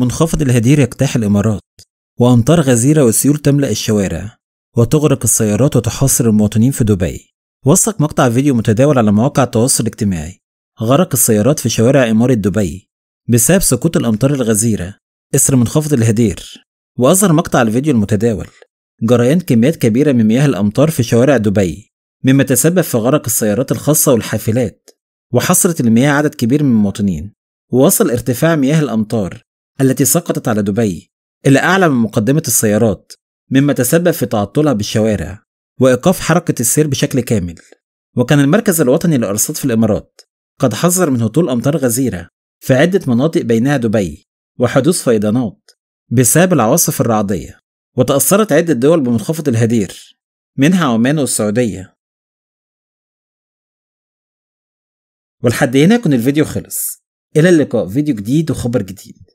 منخفض الهدير يجتاح الإمارات وأمطار غزيرة والسيول تملأ الشوارع وتغرق السيارات وتحاصر المواطنين في دبي وثق مقطع فيديو متداول على مواقع التواصل الاجتماعي غرق السيارات في شوارع إمارة دبي بسبب سقوط الأمطار الغزيرة إثر منخفض الهدير وأظهر مقطع الفيديو المتداول جريان كميات كبيرة من مياه الأمطار في شوارع دبي مما تسبب في غرق السيارات الخاصة والحافلات وحصرت المياه عدد كبير من المواطنين ووصل ارتفاع مياه الأمطار التي سقطت على دبي إلى أعلى من مقدمة السيارات مما تسبب في تعطلها بالشوارع وإيقاف حركة السير بشكل كامل وكان المركز الوطني للأرصاد في الإمارات قد حذر من هطول أمطار غزيرة في عدة مناطق بينها دبي وحدوث فيضانات بسبب العواصف الرعدية وتأثرت عدة دول بمنخفض الهدير منها عمان والسعودية ولحد هنا يكون الفيديو خلص إلى اللقاء فيديو جديد وخبر جديد